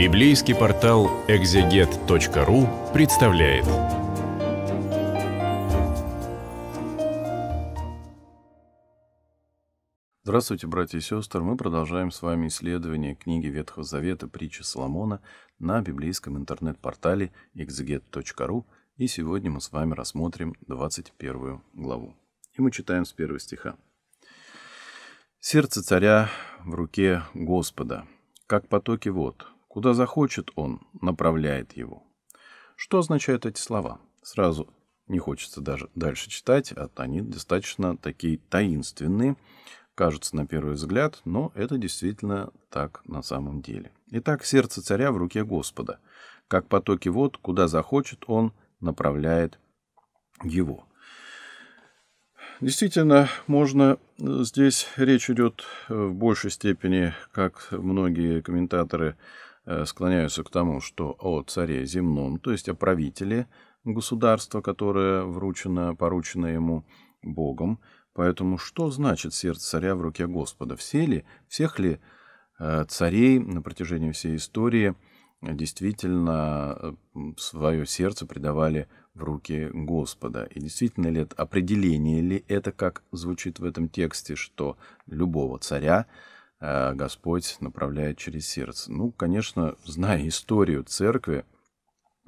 Библейский портал экзегет.ру представляет. Здравствуйте, братья и сестры! Мы продолжаем с вами исследование книги Ветхого Завета «Притча Соломона» на библейском интернет-портале exeget.ru, и сегодня мы с вами рассмотрим 21 главу. И мы читаем с первого стиха. «Сердце царя в руке Господа, как потоки вод, Куда захочет он, направляет его. Что означают эти слова? Сразу не хочется даже дальше читать, а они достаточно такие таинственные, кажутся на первый взгляд, но это действительно так на самом деле. Итак, сердце царя в руке Господа. Как потоки вод, куда захочет он, направляет его. Действительно, можно э, здесь речь идет э, в большей степени, как многие комментаторы Э, склоняются к тому, что о царе земном, то есть о правителе государства, которое вручено, поручено ему Богом. Поэтому что значит сердце царя в руке Господа? Все ли, всех ли э, царей на протяжении всей истории действительно э, свое сердце предавали в руки Господа. И действительно ли это определение, ли это, как звучит в этом тексте, что любого царя Э, Господь направляет через сердце. Ну, конечно, зная историю церкви,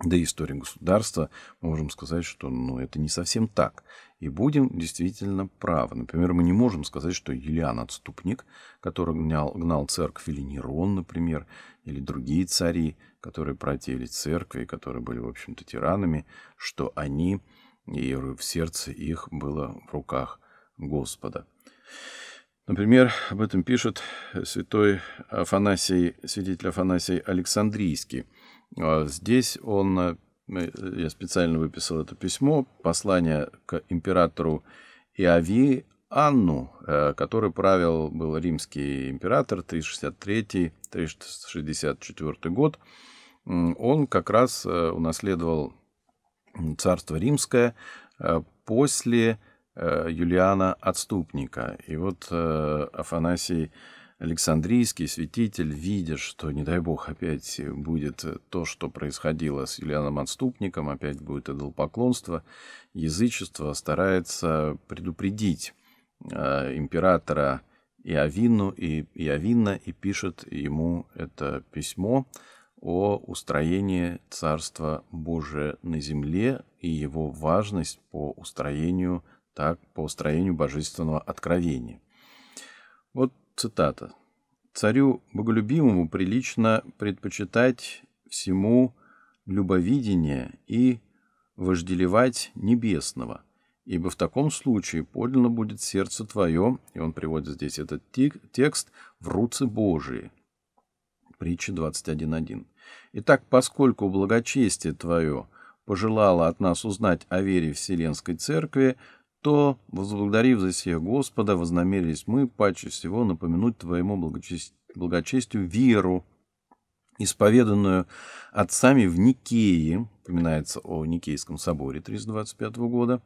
да и историю государства, мы можем сказать, что ну, это не совсем так. И будем действительно правы. Например, мы не можем сказать, что Юлиан Отступник, который гнял, гнал церковь, или Нерон, например, или другие цари, которые протели церкви, которые были, в общем-то, тиранами, что они, и в сердце их было в руках Господа. Например, об этом пишет э, святой Афанасий, свидетель Афанасий Александрийский. А, здесь он, э, я специально выписал это письмо, послание к императору Иови Анну, э, который правил, был римский император 363-364 год. Он как раз унаследовал царство римское после Э, Юлиана Отступника. И вот э, Афанасий Александрийский, святитель, видя, что, не дай бог, опять будет то, что происходило с Юлианом Отступником, опять будет идолопоклонство, язычество, старается предупредить э, императора Иовину, и, Иовинна и пишет ему это письмо о устроении Царства Божия на земле и его важность по устроению так, по устроению божественного откровения. Вот цитата. «Царю боголюбимому прилично предпочитать всему любовидение и вожделевать небесного, ибо в таком случае подлинно будет сердце твое, и он приводит здесь этот текст, в руцы Божии». Притча 21.1. «Итак, поскольку благочестие твое пожелало от нас узнать о вере Вселенской Церкви, то, возблагодарив за сие Господа, вознамерились мы, паче всего, напомянуть Твоему благочесть... благочестию веру, исповеданную отцами в Никее, упоминается о Никейском соборе 325 года,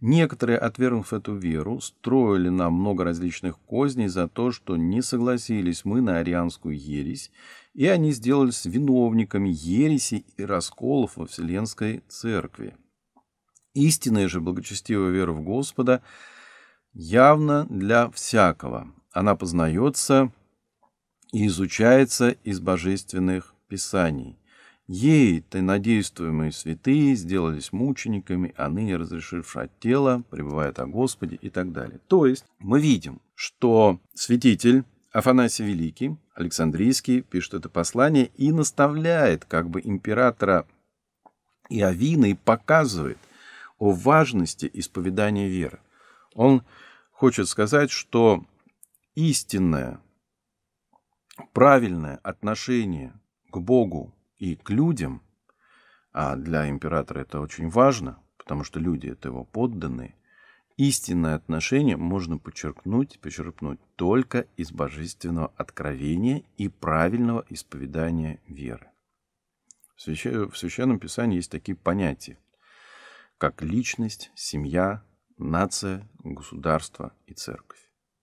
некоторые, отвергнув эту веру, строили нам много различных козней за то, что не согласились мы на арианскую ересь, и они сделались виновниками ереси и расколов во Вселенской Церкви. Истинная же благочестивая вера в Господа явно для всякого. Она познается и изучается из божественных писаний. Ей, ты надействуемые святые, сделались мучениками, а ныне разрешивши от тела, пребывает о Господе и так далее. То есть мы видим, что святитель Афанасий Великий, Александрийский, пишет это послание и наставляет как бы императора Иовина и показывает – о важности исповедания веры. Он хочет сказать, что истинное, правильное отношение к Богу и к людям, а для императора это очень важно, потому что люди это его подданные, истинное отношение можно подчеркнуть, подчеркнуть только из божественного откровения и правильного исповедания веры. В Священном Писании есть такие понятия как личность, семья, нация, государство и церковь.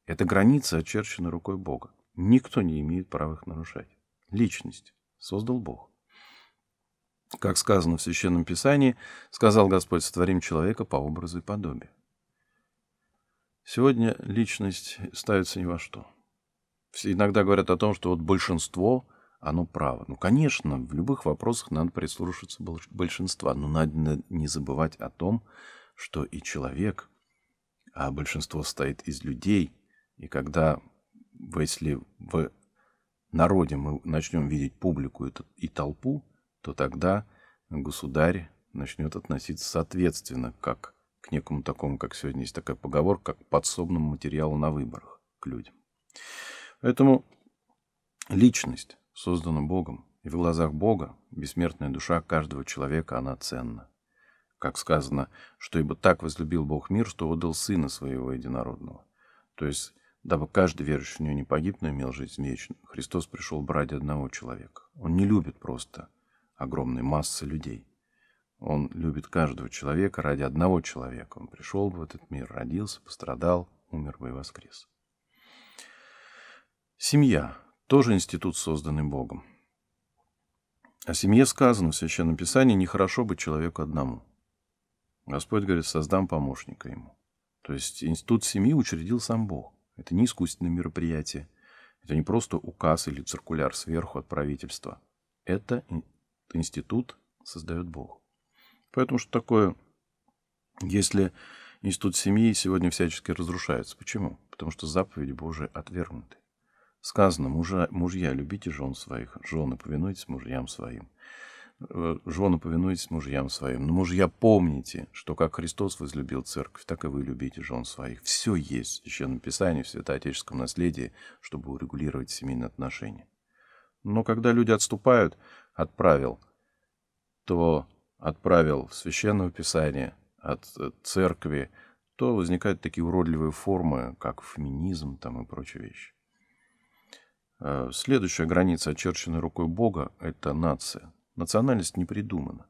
Эта граница очерчена рукой Бога. Никто не имеет права их нарушать. Личность создал Бог. Как сказано в Священном Писании, сказал Господь, сотворим человека по образу и подобию. Сегодня личность ставится ни во что. Иногда говорят о том, что вот большинство оно право. Ну, конечно, в любых вопросах надо прислушиваться большинства, но надо не забывать о том, что и человек, а большинство состоит из людей, и когда, если в народе мы начнем видеть публику и толпу, то тогда государь начнет относиться соответственно, как к некому такому, как сегодня есть такая поговорка, как к подсобному материалу на выборах к людям. Поэтому личность создана Богом, и в глазах Бога бессмертная душа каждого человека, она ценна. Как сказано, что ибо так возлюбил Бог мир, что отдал Сына Своего Единородного. То есть, дабы каждый верующий в Нее не погиб, но имел жизнь вечную, Христос пришел брать одного человека. Он не любит просто огромной массы людей. Он любит каждого человека ради одного человека. Он пришел в этот мир, родился, пострадал, умер бы и воскрес. Семья тоже институт, созданный Богом. О семье сказано в Священном Писании, нехорошо быть человеку одному. Господь говорит, создам помощника ему. То есть институт семьи учредил сам Бог. Это не искусственное мероприятие. Это не просто указ или циркуляр сверху от правительства. Это институт создает Бог. Поэтому что такое, если институт семьи сегодня всячески разрушается? Почему? Потому что заповеди Божии отвергнуты. Сказано, мужа, мужья, любите жен своих, жены, повинуйтесь мужьям своим. Э, жены, повинуйтесь мужьям своим. Но, мужья, помните, что как Христос возлюбил церковь, так и вы любите жен своих. Все есть в Священном Писании, в святоотеческом наследии, чтобы урегулировать семейные отношения. Но когда люди отступают от правил, то от правил Священного Писания, от э, церкви, то возникают такие уродливые формы, как феминизм там и прочие вещи. Э, следующая граница, очерченная рукой Бога, — это нация. Национальность не придумана.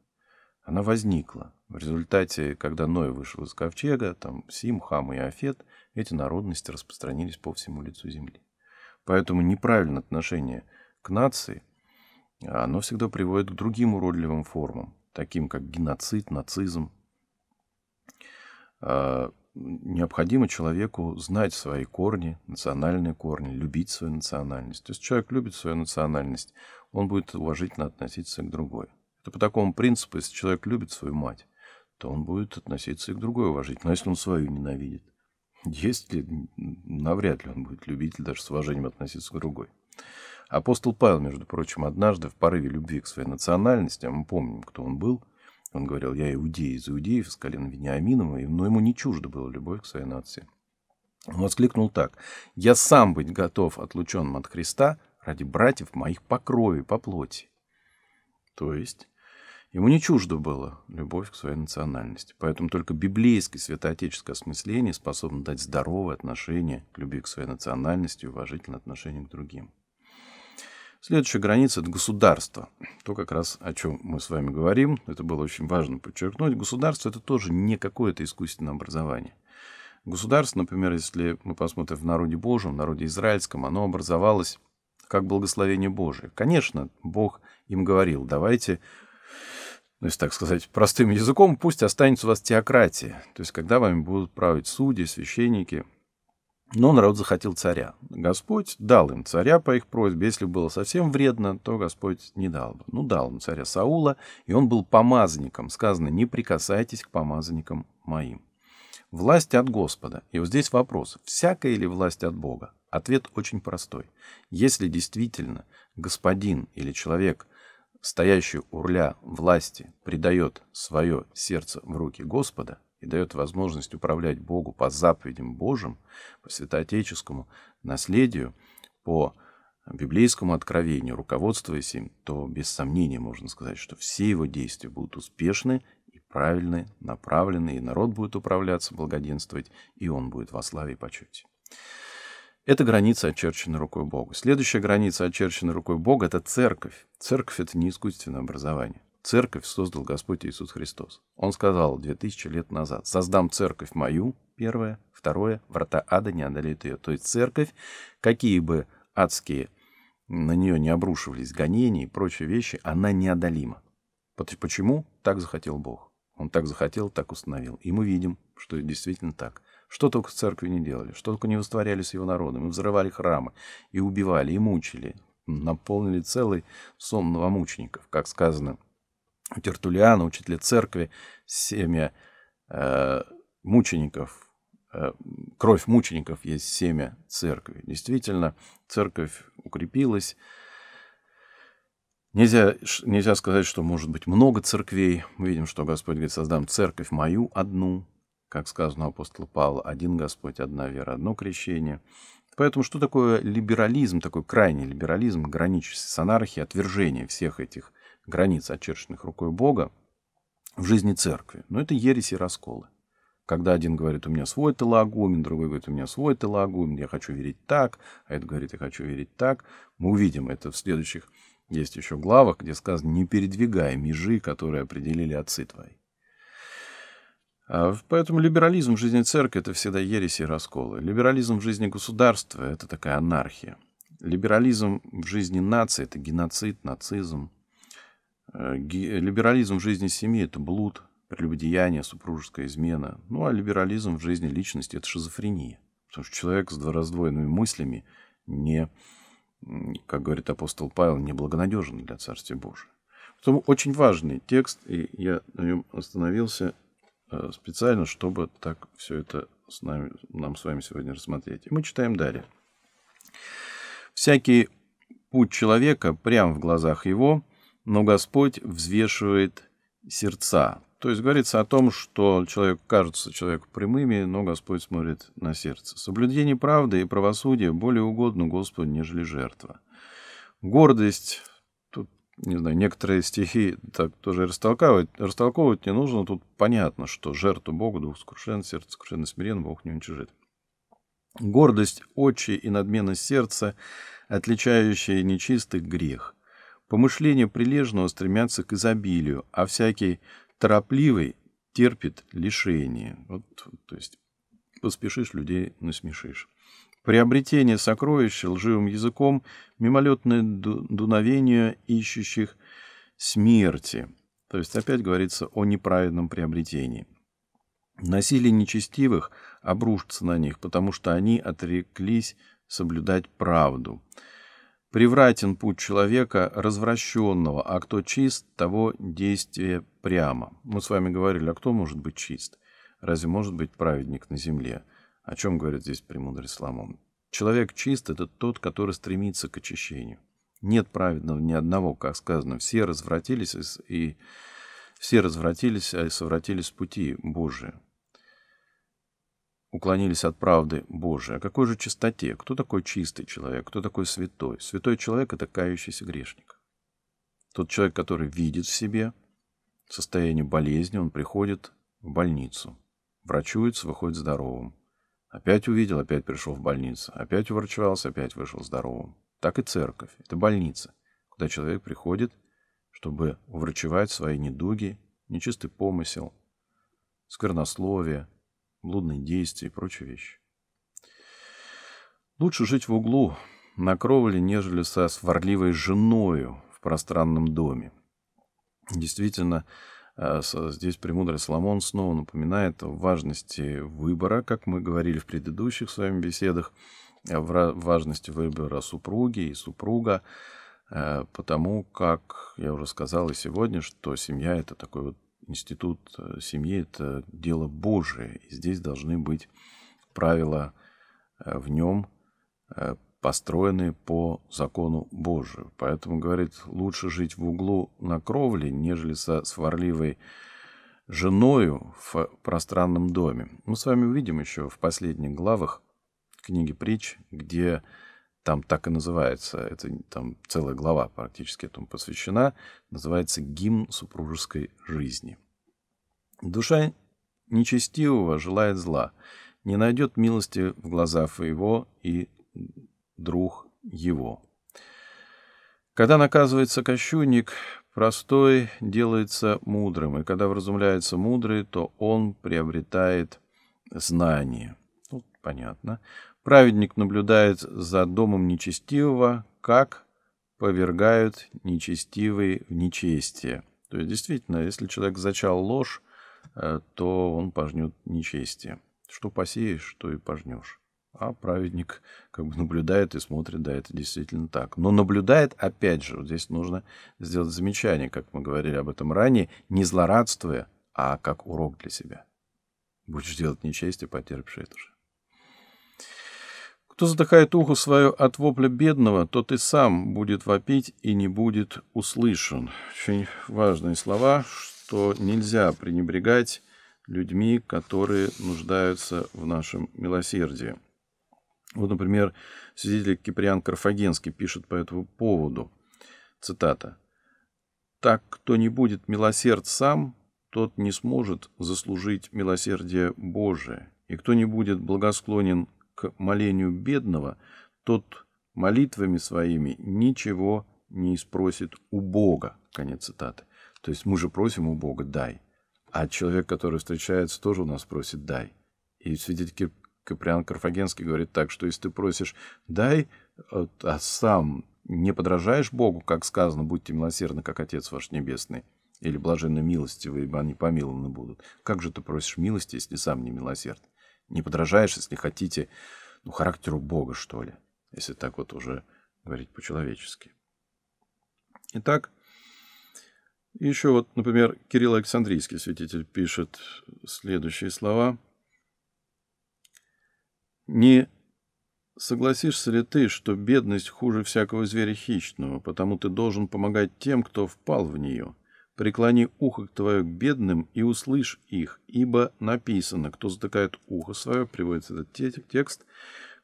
Она возникла. В результате, когда Ной вышел из ковчега, там Сим, Хам и Афет, эти народности распространились по всему лицу земли. Поэтому неправильное отношение к нации, оно всегда приводит к другим уродливым формам, таким как геноцид, нацизм. Э, необходимо человеку знать свои корни, национальные корни, любить свою национальность. То есть человек любит свою национальность, он будет уважительно относиться к другой. Это по такому принципу, если человек любит свою мать, то он будет относиться и к другой уважительно. А если он свою ненавидит? Есть ли? Навряд ли он будет любить или даже с уважением относиться к другой. Апостол Павел, между прочим, однажды в порыве любви к своей национальности, а мы помним, кто он был – он говорил, я иудей из иудеев, из колена Вениаминова, но ему не чуждо было любовь к своей нации. Он воскликнул так. «Я сам быть готов отлученным от Христа ради братьев моих по крови, по плоти». То есть ему не чуждо было любовь к своей национальности. Поэтому только библейское святоотеческое осмысление способно дать здоровое отношение к любви к своей национальности и уважительное отношение к другим. Следующая граница – это государство. То как раз, о чем мы с вами говорим, это было очень важно подчеркнуть. Государство – это тоже не какое-то искусственное образование. Государство, например, если мы посмотрим в народе Божьем, в народе израильском, оно образовалось как благословение Божие. Конечно, Бог им говорил, давайте ну, если так сказать простым языком, пусть останется у вас теократия. То есть, когда вами будут править судьи, священники, но народ захотел царя. Господь дал им царя по их просьбе. Если было совсем вредно, то Господь не дал бы. Ну, дал им царя Саула, и он был помазником. Сказано, не прикасайтесь к помазанникам моим. Власть от Господа. И вот здесь вопрос, всякая ли власть от Бога? Ответ очень простой. Если действительно господин или человек, стоящий у руля власти, придает свое сердце в руки Господа, и дает возможность управлять Богу по заповедям Божьим, по святоотеческому наследию, по библейскому откровению, руководствуясь им, то без сомнения можно сказать, что все его действия будут успешны и правильны, направлены, и народ будет управляться, благоденствовать, и он будет во славе и почете. Это граница, очерченная рукой Бога. Следующая граница, очерченная рукой Бога, это церковь. Церковь — это не искусственное образование. Церковь создал Господь Иисус Христос. Он сказал 2000 лет назад, создам церковь мою, первое, второе, врата ада не одолеют ее. То есть церковь, какие бы адские на нее не обрушивались гонения и прочие вещи, она неодолима. Почему? Так захотел Бог. Он так захотел, так установил. И мы видим, что действительно так. Что только в церкви не делали, что только не вытворяли с его народом, и взрывали храмы, и убивали, и мучили, наполнили целый сон новомучеников, как сказано у Тертулиана, учителя церкви, семя э, мучеников, э, кровь мучеников есть семя церкви. Действительно, церковь укрепилась. Нельзя, нельзя сказать, что может быть много церквей. Мы видим, что Господь говорит, создам церковь мою одну, как сказано у апостола Павла, один Господь, одна вера, одно крещение. Поэтому что такое либерализм, такой крайний либерализм, граничащий с анархией, отвержение всех этих границ, очерченных рукой Бога, в жизни церкви. Но это ереси и расколы. Когда один говорит, у меня свой теологумен, другой говорит, у меня свой теологумен, я хочу верить так, а этот говорит, я хочу верить так. Мы увидим это в следующих, есть еще главах, где сказано, не передвигай межи, которые определили отцы твои. А поэтому либерализм в жизни церкви – это всегда ереси и расколы. Либерализм в жизни государства – это такая анархия. Либерализм в жизни нации – это геноцид, нацизм – Э, либерализм в жизни семьи – это блуд, прелюбодеяние, супружеская измена. Ну, а либерализм в жизни личности – это шизофрения. Потому что человек с раздвоенными мыслями не, как говорит апостол Павел, неблагонадежен для Царствия Божия. Поэтому очень важный текст, и я на нем остановился э, специально, чтобы так все это с нами, нам с вами сегодня рассмотреть. И мы читаем далее. «Всякий путь человека прям в глазах его – но Господь взвешивает сердца. То есть говорится о том, что человек кажется человеку прямыми, но Господь смотрит на сердце. Соблюдение правды и правосудия более угодно Господу, нежели жертва. Гордость, тут, не знаю, некоторые стихи так тоже растолковывать, растолковывать не нужно, тут понятно, что жертву Богу, дух скрушен, сердце скрушен и смирен, Бог не уничижит. Гордость, очи и надменность сердца, отличающие нечистых грех – по прилежного стремятся к изобилию, а всякий торопливый терпит лишение. Вот, то есть поспешишь, людей насмешишь. Приобретение сокровища лживым языком — мимолетное дуновение ищущих смерти. То есть опять говорится о неправедном приобретении. Насилие нечестивых обрушится на них, потому что они отреклись соблюдать правду. Превратен путь человека, развращенного, а кто чист, того действие прямо. Мы с вами говорили, а кто может быть чист? Разве может быть праведник на земле? О чем говорит здесь премудрый Соломон? Человек чист — это тот, который стремится к очищению. Нет праведного ни одного, как сказано. Все развратились и все развратились, а и совратились с пути Божия уклонились от правды Божией. О какой же чистоте? Кто такой чистый человек? Кто такой святой? Святой человек – это кающийся грешник. Тот человек, который видит в себе состояние болезни, он приходит в больницу, врачуется, выходит здоровым. Опять увидел, опять пришел в больницу, опять уворчевался, опять вышел здоровым. Так и церковь. Это больница, куда человек приходит, чтобы уврачевать свои недуги, нечистый помысел, сквернословие – блудные действия и прочие вещи. Лучше жить в углу, на кровле, нежели со сварливой женою в пространном доме. Действительно, э, здесь премудрый Соломон снова напоминает о важности выбора, как мы говорили в предыдущих с вами беседах, э, важности выбора супруги и супруга, э, потому как я уже сказал и сегодня, что семья это такой вот институт э, семьи – это дело Божие, и здесь должны быть правила э, в нем э, построены по закону Божию. Поэтому, говорит, лучше жить в углу на кровле, нежели со сварливой женою в пространном доме. Мы с вами увидим еще в последних главах книги притч, где там так и называется, это там целая глава практически этому посвящена, называется «Гимн супружеской жизни». «Душа нечестивого желает зла, не найдет милости в глазах его и друг его». Когда наказывается кощунник, простой делается мудрым, и когда вразумляется мудрый, то он приобретает знание. Ну, понятно. Праведник наблюдает за домом нечестивого, как повергают нечестивые в нечестие. То есть, действительно, если человек зачал ложь, э, то он пожнет нечестие. Что посеешь, то и пожнешь. А праведник как бы наблюдает и смотрит, да, это действительно так. Но наблюдает, опять же, вот здесь нужно сделать замечание, как мы говорили об этом ранее, не злорадствуя, а как урок для себя. Будешь делать нечестие, потерпишь это же. Кто затыкает ухо свое от вопля бедного, тот и сам будет вопить и не будет услышан. Очень важные слова, что нельзя пренебрегать людьми, которые нуждаются в нашем милосердии. Вот, например, свидетель Киприан Карфагенский пишет по этому поводу, цитата, «Так, кто не будет милосерд сам, тот не сможет заслужить милосердие Божие, и кто не будет благосклонен к молению бедного, тот молитвами своими ничего не спросит у Бога. Конец цитаты. То есть мы же просим у Бога «дай». А человек, который встречается, тоже у нас просит «дай». И свидетель Каприан Карфагенский говорит так, что если ты просишь «дай», э, а сам не подражаешь Богу, как сказано, будьте милосердны, как Отец ваш Небесный, или блаженно милостивы, ибо они помилованы будут. Как же ты просишь милости, если сам не милосерд? не подражаешь, если хотите, ну, характеру Бога, что ли, если так вот уже говорить по-человечески. Итак, еще вот, например, Кирилл Александрийский святитель пишет следующие слова. «Не согласишься ли ты, что бедность хуже всякого зверя хищного, потому ты должен помогать тем, кто впал в нее?» преклони ухо твое к бедным и услышь их, ибо написано, кто затыкает ухо свое, приводится этот текст,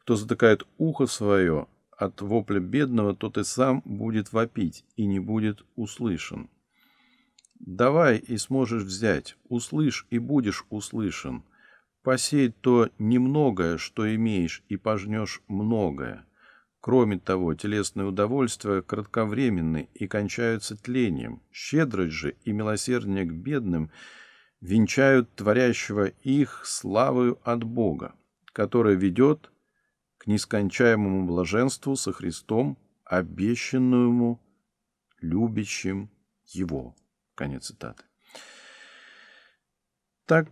кто затыкает ухо свое от вопля бедного, тот и сам будет вопить и не будет услышан. Давай и сможешь взять, услышь и будешь услышан. Посей то немногое, что имеешь, и пожнешь многое. Кроме того, телесные удовольствия кратковременны и кончаются тлением. Щедрость же и милосердие к бедным венчают творящего их славою от Бога, которая ведет к нескончаемому блаженству со Христом, обещанному любящим Его». Конец цитаты. Так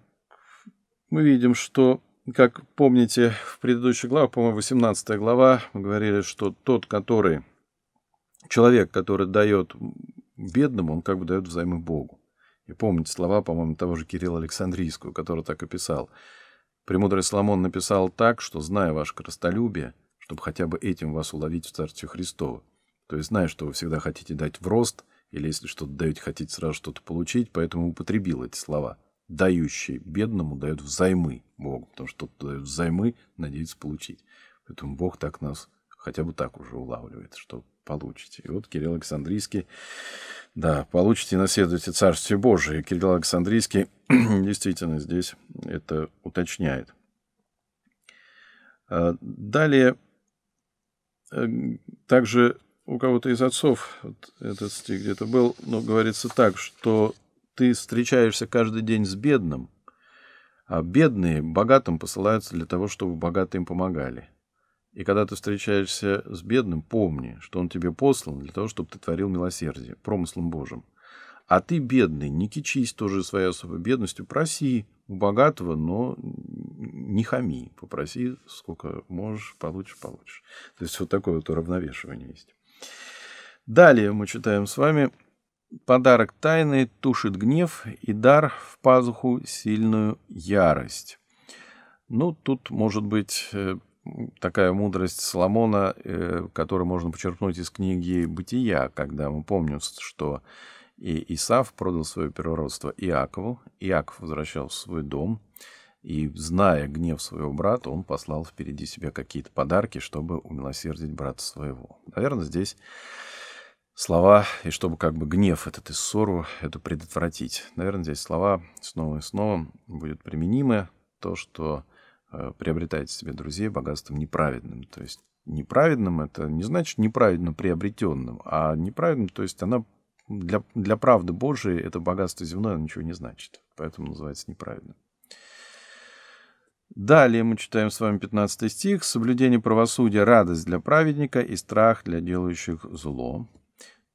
мы видим, что как помните, в предыдущей главе, по-моему, 18 глава, мы говорили, что тот, который, человек, который дает бедному, он как бы дает взаймы Богу. И помните слова, по-моему, того же Кирилла Александрийского, который так и писал. Премудрый Соломон написал так, что, зная ваше крастолюбие, чтобы хотя бы этим вас уловить в Царстве Христова. То есть, зная, что вы всегда хотите дать в рост, или если что-то даете, хотите сразу что-то получить, поэтому употребил эти слова – дающий бедному дает взаймы Бог, потому что тот, кто дает взаймы, надеется получить. Поэтому Бог так нас хотя бы так уже улавливает, что получите. И вот Кирилл Александрийский, да, получите и наследуйте Царствие Божие. Кирилл Александрийский действительно здесь это уточняет. А, далее, э, также у кого-то из отцов, вот этот стих где-то был, но говорится так, что ты встречаешься каждый день с бедным, а бедные богатым посылаются для того, чтобы богатые им помогали. И когда ты встречаешься с бедным, помни, что он тебе послан для того, чтобы ты творил милосердие, промыслом Божьим. А ты бедный, не кичись тоже своей особой бедностью, проси у богатого, но не хами, попроси сколько можешь, получишь, получишь. То есть вот такое вот уравновешивание есть. Далее мы читаем с вами Подарок тайны тушит гнев и дар в пазуху сильную ярость. Ну, тут, может быть, э, такая мудрость Соломона, э, которую можно почерпнуть из книги «Бытия», когда мы помним, что и Исав продал свое первородство Иакову, Иаков возвращал в свой дом, и, зная гнев своего брата, он послал впереди себя какие-то подарки, чтобы умилосердить брата своего. Наверное, здесь слова, и чтобы как бы гнев этот и ссору эту предотвратить. Наверное, здесь слова снова и снова будут применимы. То, что э, приобретаете себе друзей богатством неправедным. То есть неправедным это не значит неправедно приобретенным, а неправедным, то есть она для, для правды Божией это богатство земное оно ничего не значит. Поэтому называется неправедным. Далее мы читаем с вами 15 стих. «Соблюдение правосудия – радость для праведника и страх для делающих зло.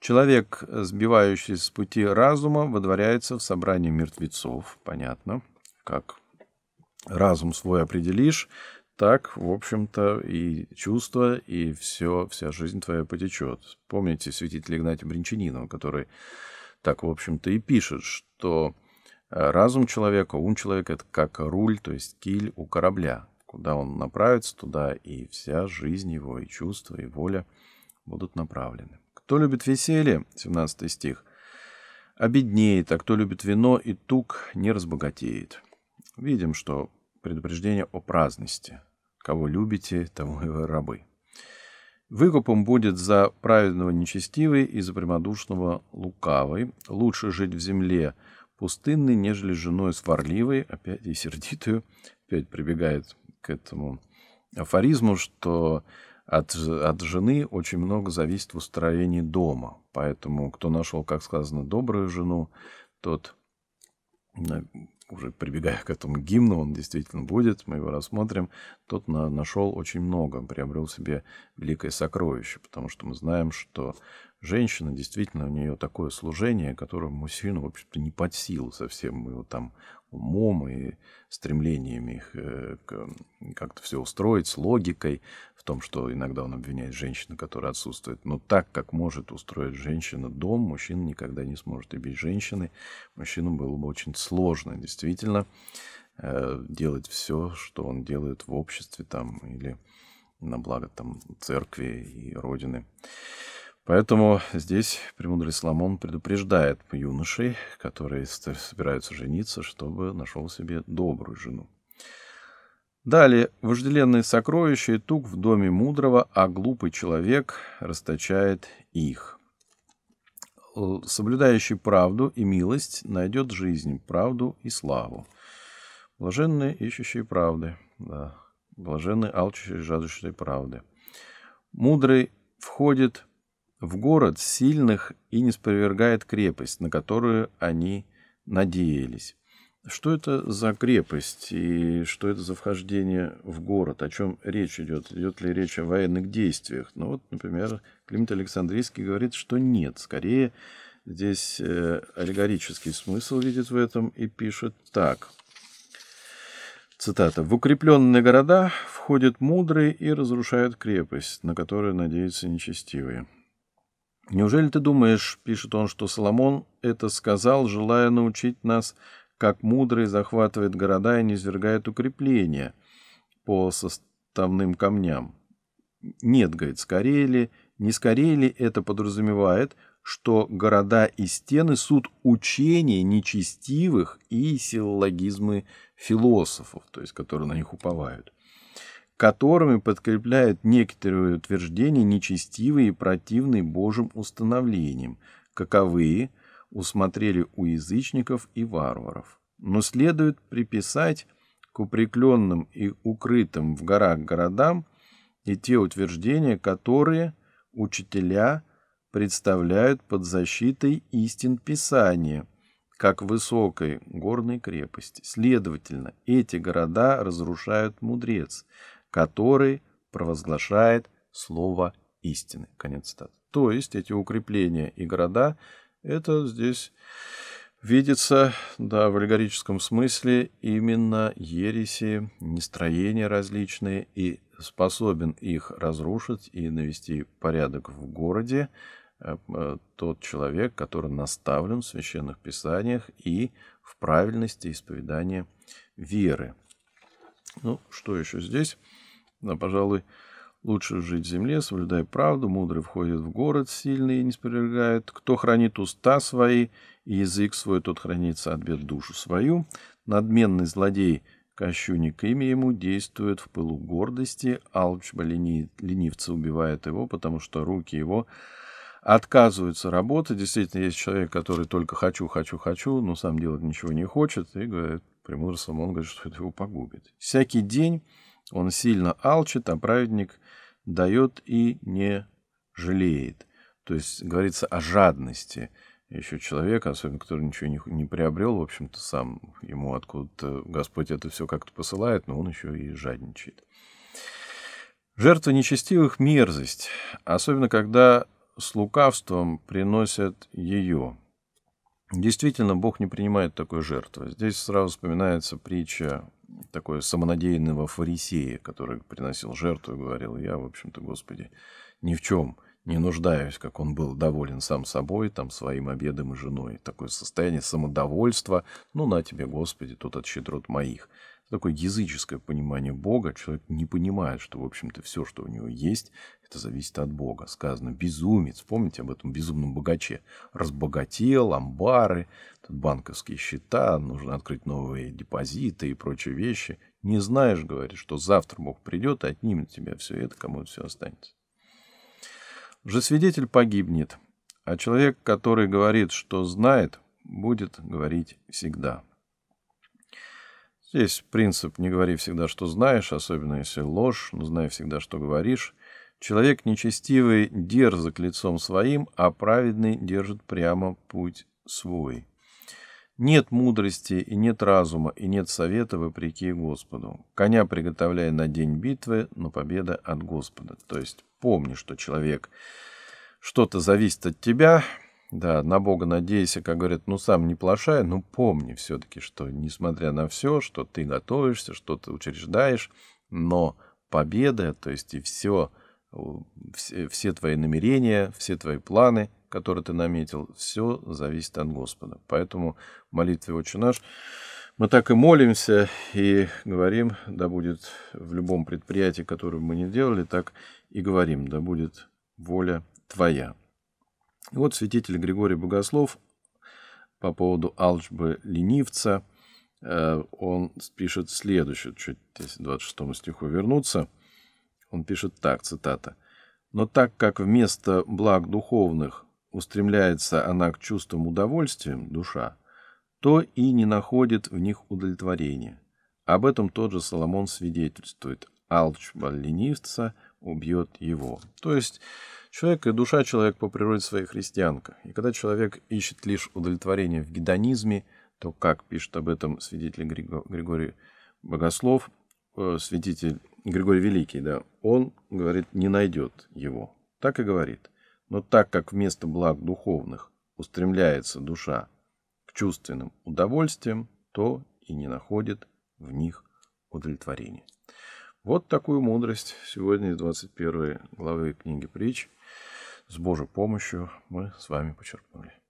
Человек, сбивающий с пути разума, водворяется в собрании мертвецов. Понятно, как разум свой определишь, так, в общем-то, и чувство, и все, вся жизнь твоя потечет. Помните святителя Игнатия Бринчанинова, который так, в общем-то, и пишет, что э, разум человека, ум человека — это как руль, то есть киль у корабля. Куда он направится, туда и вся жизнь его, и чувства, и воля будут направлены. Кто любит веселье, 17 стих, обеднеет, а кто любит вино и тук, не разбогатеет. Видим, что предупреждение о праздности. Кого любите, тому и вы рабы. Выкупом будет за праведного нечестивый и за прямодушного лукавый. Лучше жить в земле пустынной, нежели женой сварливой, опять и сердитую. Опять прибегает к этому афоризму, что от, от жены очень много зависит в устроении дома. Поэтому кто нашел, как сказано, добрую жену, тот, уже прибегая к этому гимну, он действительно будет, мы его рассмотрим, тот на, нашел очень много, приобрел себе великое сокровище, потому что мы знаем, что женщина, действительно, у нее такое служение, которое мужчину, в общем-то, не под силу совсем его там умом и стремлениями их э, как-то все устроить, с логикой, в том, что иногда он обвиняет женщину, которая отсутствует. Но так, как может устроить женщина дом, мужчина никогда не сможет. И без женщины мужчину было бы очень сложно, действительно, э, делать все, что он делает в обществе там или на благо там церкви и родины. Поэтому здесь премудрый Соломон предупреждает юношей, которые собираются жениться, чтобы нашел себе добрую жену. Далее, вожделенные сокровища и тук в доме мудрого, а глупый человек расточает их. Соблюдающий правду и милость найдет жизнь, правду и славу. Блаженные, ищущие правды. Да. Блаженные, алчущие, жаждущие правды. Мудрый входит в город сильных и не спровергает крепость, на которую они надеялись. Что это за крепость и что это за вхождение в город? О чем речь идет? Идет ли речь о военных действиях? Ну вот, например, Климент Александрийский говорит, что нет. Скорее, здесь э, аллегорический смысл видит в этом и пишет так. Цитата. «В укрепленные города входят мудрые и разрушают крепость, на которую надеются нечестивые». «Неужели ты думаешь, — пишет он, — что Соломон это сказал, желая научить нас, как мудрый захватывает города и низвергает укрепления по составным камням? Нет, — говорит, — скорее ли, не скорее ли это подразумевает, что города и стены — суд учения нечестивых и силлогизмы философов, то есть которые на них уповают которыми подкрепляют некоторые утверждения нечестивые и противные Божьим установлениям, каковые усмотрели у язычников и варваров. Но следует приписать к упрекленным и укрытым в горах городам и те утверждения, которые учителя представляют под защитой истин Писания, как высокой горной крепости. Следовательно, эти города разрушают мудрец, который провозглашает слово истины. Конец цитаты. То есть эти укрепления и города, это здесь видится, да, в аллегорическом смысле именно ереси, нестроения различные, и способен их разрушить и навести порядок в городе э, э, тот человек, который наставлен в священных писаниях и в правильности исповедания веры. Ну, что еще здесь? Да, пожалуй, лучше жить в земле, соблюдай правду, мудрый входит в город, сильный не спрягает. Кто хранит уста свои и язык свой, тот хранится от бед душу свою. Надменный злодей Кощуник имя ему действует в пылу гордости, алчба лени... ленивца убивает его, потому что руки его отказываются работать. Действительно, есть человек, который только хочу, хочу, хочу, но сам делать ничего не хочет, и говорит, премудрством он говорит, что это его погубит. Всякий день он сильно алчит, а праведник дает и не жалеет. То есть говорится о жадности еще человека, особенно который ничего не, не приобрел, в общем-то, сам ему откуда-то Господь это все как-то посылает, но он еще и жадничает. Жертва нечестивых – мерзость, особенно когда с лукавством приносят ее. Действительно, Бог не принимает такой жертвы. Здесь сразу вспоминается притча такое самонадеянного фарисея, который приносил жертву и говорил, я, в общем-то, Господи, ни в чем не нуждаюсь, как он был доволен сам собой, там, своим обедом и женой. Такое состояние самодовольства, ну, на тебе, Господи, тут от щедрот моих такое языческое понимание Бога. Человек не понимает, что, в общем-то, все, что у него есть, это зависит от Бога. Сказано «безумец». Помните об этом безумном богаче? Разбогател, амбары, банковские счета, нужно открыть новые депозиты и прочие вещи. Не знаешь, говорит, что завтра Бог придет и отнимет тебя все это, кому это все останется. Же свидетель погибнет, а человек, который говорит, что знает, будет говорить всегда. Здесь принцип «не говори всегда, что знаешь», особенно если ложь, но знай всегда, что говоришь. Человек нечестивый дерзок лицом своим, а праведный держит прямо путь свой. Нет мудрости и нет разума, и нет совета вопреки Господу. Коня приготовляй на день битвы, но победа от Господа. То есть помни, что человек что-то зависит от тебя, да, на Бога надейся, как говорят, ну сам не плашай, но помни все-таки, что несмотря на все, что ты готовишься, что ты учреждаешь, но победа, то есть и все, все, все твои намерения, все твои планы, которые ты наметил, все зависит от Господа. Поэтому молитвы очень наш» мы так и молимся и говорим, да будет в любом предприятии, которое мы не делали, так и говорим, да будет воля твоя. И вот святитель Григорий Богослов по поводу алчбы ленивца, э, он пишет следующее, чуть если 26 стиху вернуться, он пишет так, цитата. «Но так как вместо благ духовных устремляется она к чувствам удовольствия, душа, то и не находит в них удовлетворения. Об этом тот же Соломон свидетельствует. Алчба ленивца убьет его». То есть Человек и душа человек по природе своей христианка. И когда человек ищет лишь удовлетворение в гедонизме, то, как пишет об этом свидетель Григорий Богослов, э, святитель Григорий Великий, да, он, говорит, не найдет его. Так и говорит. Но так как вместо благ духовных устремляется душа к чувственным удовольствиям, то и не находит в них удовлетворения. Вот такую мудрость сегодня из 21 главы книги притч – с Божьей помощью мы с вами почерпнули.